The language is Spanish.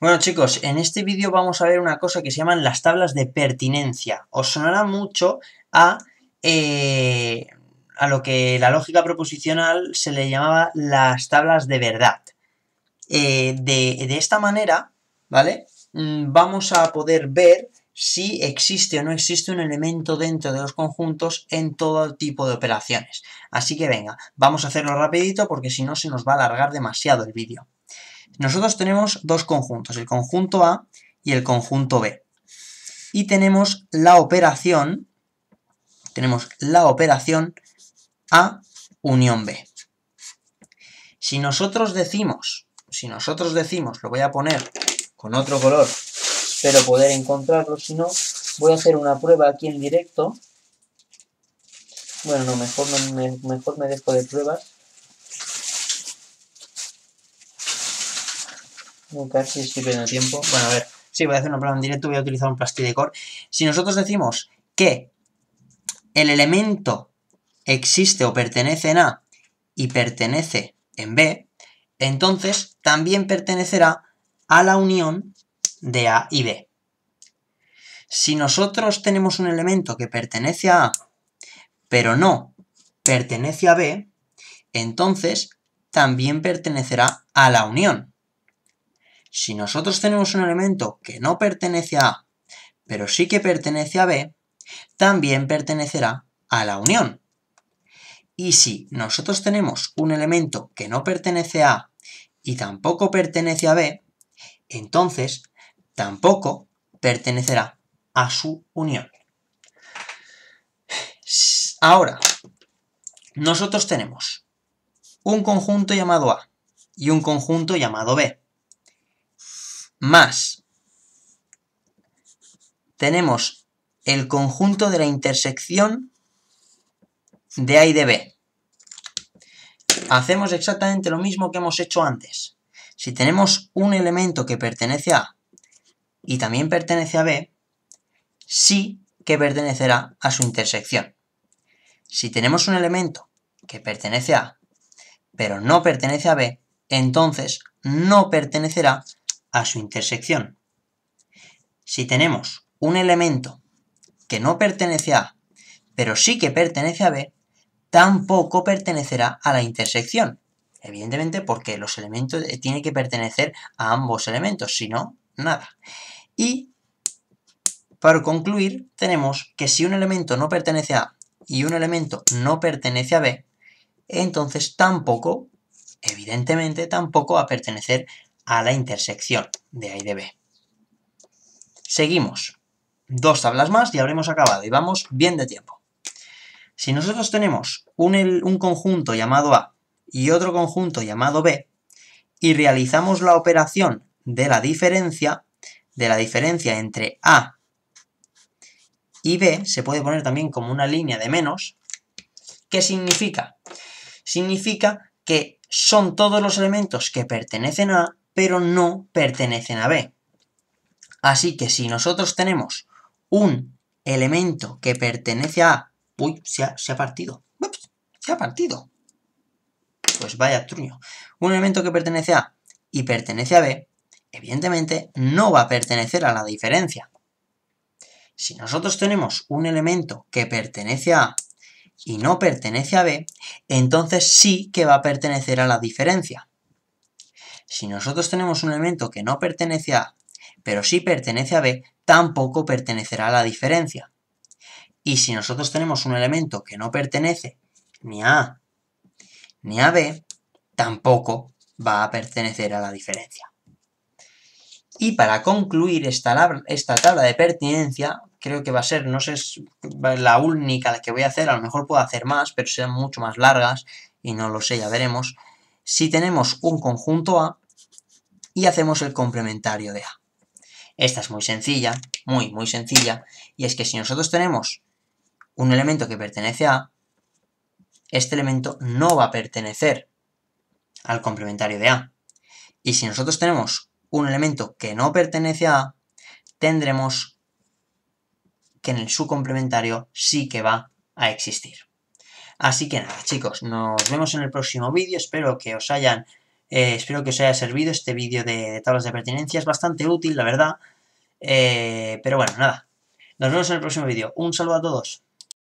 Bueno chicos, en este vídeo vamos a ver una cosa que se llaman las tablas de pertinencia. Os sonará mucho a, eh, a lo que la lógica proposicional se le llamaba las tablas de verdad. Eh, de, de, esta manera, ¿vale? Mm, vamos a poder ver si existe o no existe un elemento dentro de los conjuntos en todo tipo de operaciones. Así que venga, vamos a hacerlo rapidito porque si no se nos va a alargar demasiado el vídeo. Nosotros tenemos dos conjuntos, el conjunto A y el conjunto B. Y tenemos la operación, tenemos la operación A unión B. Si nosotros decimos, si nosotros decimos, lo voy a poner con otro color, espero poder encontrarlo, si no, voy a hacer una prueba aquí en directo. Bueno, no, mejor, mejor me dejo de pruebas Casi estoy tiempo. Bueno, a ver. Sí, voy a hacer un prueba directo. Voy a utilizar un plastidecor. Si nosotros decimos que el elemento existe o pertenece en A y pertenece en B, entonces también pertenecerá a la unión de A y B. Si nosotros tenemos un elemento que pertenece a A, pero no pertenece a B, entonces también pertenecerá a la unión. Si nosotros tenemos un elemento que no pertenece a A, pero sí que pertenece a B, también pertenecerá a la unión. Y si nosotros tenemos un elemento que no pertenece a A y tampoco pertenece a B, entonces tampoco pertenecerá a su unión. Ahora, nosotros tenemos un conjunto llamado A y un conjunto llamado B más tenemos el conjunto de la intersección de A y de B. Hacemos exactamente lo mismo que hemos hecho antes. Si tenemos un elemento que pertenece a A y también pertenece a B, sí que pertenecerá a su intersección. Si tenemos un elemento que pertenece a A, pero no pertenece a B, entonces no pertenecerá a su intersección. Si tenemos un elemento que no pertenece a A, pero sí que pertenece a B, tampoco pertenecerá a la intersección. Evidentemente porque los elementos eh, tienen que pertenecer a ambos elementos, si no, nada. Y para concluir, tenemos que si un elemento no pertenece a A y un elemento no pertenece a B, entonces tampoco, evidentemente, tampoco va a pertenecer a la intersección de A y de B. Seguimos. Dos tablas más y habremos acabado y vamos bien de tiempo. Si nosotros tenemos un, conjunto llamado A y otro conjunto llamado B y realizamos la operación de la diferencia, de la diferencia entre A y B, se puede poner también como una línea de menos, ¿qué significa? Significa que son todos los elementos que pertenecen a pero no pertenecen a B. Así que si nosotros tenemos un elemento que pertenece a... Uy, se ha, partido. Ups, se ha partido. Pues vaya truño. Un elemento que pertenece a y pertenece a B, evidentemente no va a pertenecer a la diferencia. Si nosotros tenemos un elemento que pertenece a y no pertenece a B, entonces sí que va a pertenecer a la diferencia. Si nosotros tenemos un elemento que no pertenece a A, pero sí pertenece a B, tampoco pertenecerá a la diferencia. Y si nosotros tenemos un elemento que no pertenece ni a A ni a B, tampoco va a pertenecer a la diferencia. Y para concluir esta, esta tabla de pertinencia, creo que va a ser, no sé, es la única que voy a hacer, a lo mejor puedo hacer más, pero sean mucho más largas y no lo sé, ya veremos si tenemos un conjunto A y hacemos el complementario de A. Esta es muy sencilla, muy, muy sencilla, y es que si nosotros tenemos un elemento que pertenece a A, este elemento no va a pertenecer al complementario de A. Y si nosotros tenemos un elemento que no pertenece a A, tendremos que en el subcomplementario sí que va a existir. Así que nada, chicos, nos vemos en el próximo vídeo. Espero que os hayan, eh, espero que os haya servido este vídeo de, tablas de pertinencia. Es bastante útil, la verdad. Eh, pero bueno, nada. Nos vemos en el próximo vídeo. Un saludo a todos.